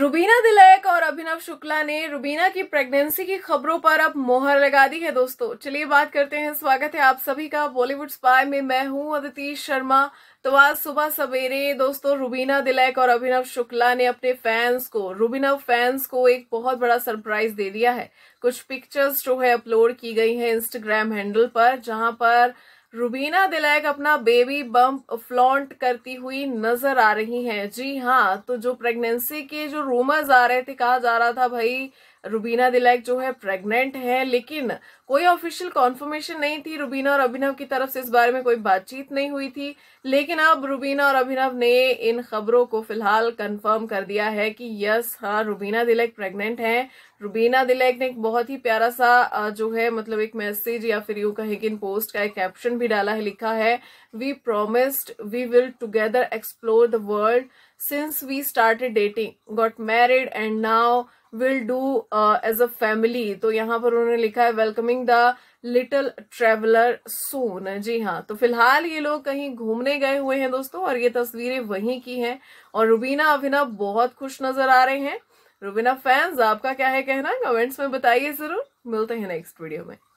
रुबीना दिलैक और अभिनव शुक्ला ने रुबीना की प्रेगनेंसी की खबरों पर अब मोहर लगा दी है दोस्तों चलिए बात करते हैं स्वागत है आप सभी का बॉलीवुड स्पाय में मैं हूं अदिति शर्मा तो आज सुबह सवेरे दोस्तों रुबीना दिलैक और अभिनव शुक्ला ने अपने फैंस को रुबीना फैंस को एक बहुत बड़ा सरप्राइज दे दिया है कुछ पिक्चर्स जो है अपलोड की गई है इंस्टाग्राम हैंडल पर जहां पर रुबीना दिलैक अपना बेबी बम्प फ्लॉन्ट करती हुई नजर आ रही हैं जी हाँ तो जो प्रेगनेंसी के जो रूमर्स आ रहे थे कहा जा रहा था भाई रुबीना दिलैक जो है प्रेग्नेंट है लेकिन कोई ऑफिशियल कॉन्फर्मेशन नहीं थी रुबीना और अभिनव की तरफ से इस बारे में कोई बातचीत नहीं हुई थी लेकिन अब रुबीना और अभिनव ने इन खबरों को फिलहाल कंफर्म कर दिया है कि यस हाँ रुबीना दिलैक प्रेग्नेंट है रुबीना दिलैक ने एक बहुत ही प्यारा सा जो है मतलब एक मैसेज या फिर यू कहे कि इन पोस्ट का एक कैप्शन भी डाला है लिखा है we promised we will together explore the world since we started dating got married and now will do as a family तो यहाँ पर उन्होंने लिखा है welcoming the little traveller son जी हाँ तो फिलहाल ये लोग कहीं घूमने गए हुए हैं दोस्तों और ये तस्वीरें वहीं की हैं और रुबीना अभिनव बहुत खुश नजर आ रहे हैं रुबीना फैंस आपका क्या है कहना कमेंट्स में बताइए जरूर मिलते हैं नेक्स्ट वीडियो में